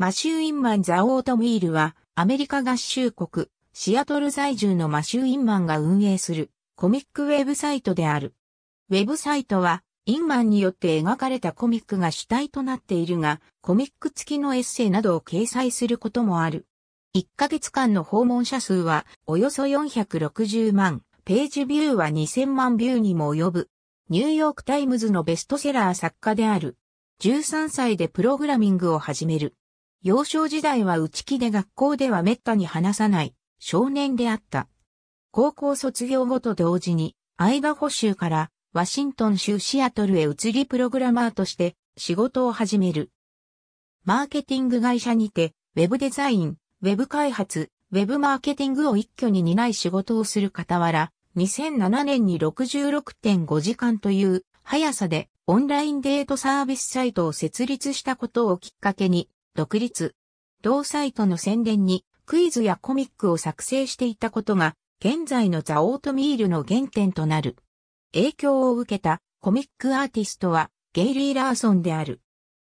マシュー・インマン・ザ・オートミールは、アメリカ合衆国、シアトル在住のマシュー・インマンが運営するコミックウェブサイトである。ウェブサイトは、インマンによって描かれたコミックが主体となっているが、コミック付きのエッセイなどを掲載することもある。1ヶ月間の訪問者数は、およそ460万、ページビューは2000万ビューにも及ぶ。ニューヨークタイムズのベストセラー作家である。13歳でプログラミングを始める。幼少時代は内気で学校では滅多に話さない少年であった。高校卒業後と同時に、アイダホ州からワシントン州シアトルへ移りプログラマーとして仕事を始める。マーケティング会社にて、ウェブデザイン、ウェブ開発、ウェブマーケティングを一挙に担い仕事をする傍ら、2007年に66.5時間という速さでオンラインデートサービスサイトを設立したことをきっかけに、独立。同サイトの宣伝にクイズやコミックを作成していたことが、現在のザ・オートミールの原点となる。影響を受けたコミックアーティストはゲイリー・ラーソンである。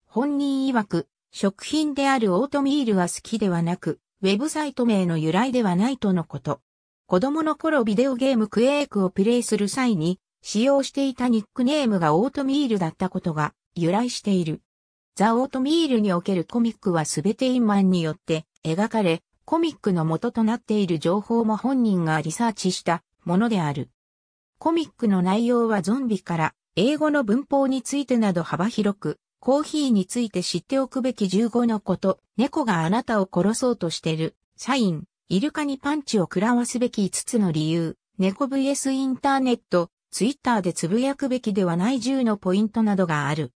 本人曰く、食品であるオートミールは好きではなく、ウェブサイト名の由来ではないとのこと。子供の頃ビデオゲームクエイクをプレイする際に使用していたニックネームがオートミールだったことが由来している。ザ・オートミールにおけるコミックはすべてインマンによって描かれ、コミックの元となっている情報も本人がリサーチしたものである。コミックの内容はゾンビから英語の文法についてなど幅広く、コーヒーについて知っておくべき15のこと、猫があなたを殺そうとしてる、サイン、イルカにパンチを食らわすべき5つの理由、猫 vs インターネット、ツイッターでつぶやくべきではない10のポイントなどがある。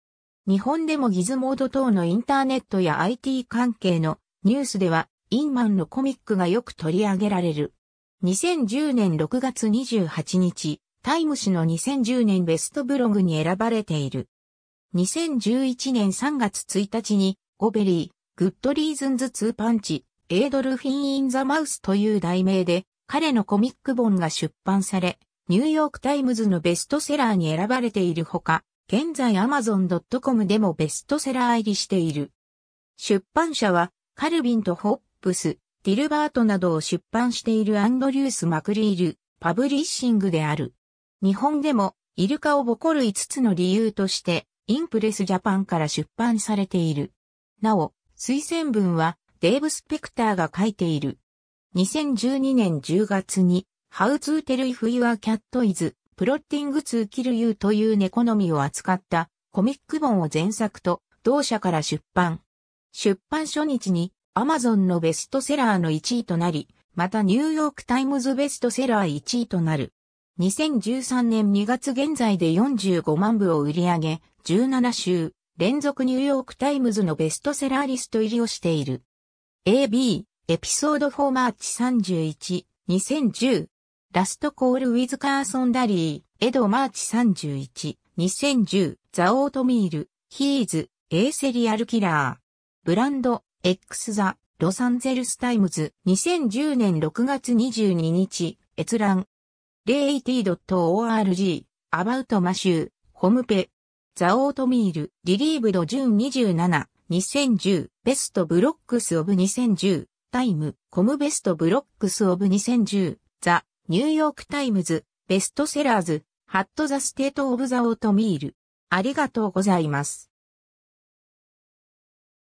日本でもギズモード等のインターネットや IT 関係のニュースでは、インマンのコミックがよく取り上げられる。2010年6月28日、タイム誌の2010年ベストブログに選ばれている。2011年3月1日に、ゴベリー、グッドリーズンズ2パンチ、エードルフィン・イン・ザ・マウスという題名で、彼のコミック本が出版され、ニューヨーク・タイムズのベストセラーに選ばれているほか、現在 Amazon.com でもベストセラー入りしている。出版社は、カルビンとホップス、ディルバートなどを出版しているアンドリュース・マクリール、パブリッシングである。日本でも、イルカをボコる5つの理由として、インプレスジャパンから出版されている。なお、推薦文は、デーブ・スペクターが書いている。2012年10月に、How to Tell If Your Cat Is プロッティング2キルユーという猫のみを扱ったコミック本を前作と同社から出版。出版初日に Amazon のベストセラーの1位となり、またニューヨークタイムズベストセラー1位となる。2013年2月現在で45万部を売り上げ、17週連続ニューヨークタイムズのベストセラーリスト入りをしている。AB、エピソード4マーチ31、2010、ラストコールウィズカーソン・ダリー、エド・マーチ31、2010、ザ・オートミール、ヒーズ、エーセリアル・キラー。ブランド、X ザ、ロサンゼルス・タイムズ、2010年6月22日、閲覧。080.org、アバウト・マシュー、ホムペ。ザ・オートミール、リリーブド・ジュン27、2010、ベスト・ブロックス・オブ・2010、タイム、コム・ベスト・ブロックス・オブ・2010、ザ・ニューヨークタイムズ、ベストセラーズ、ハットザステートオブザオートミール。ありがとうございます。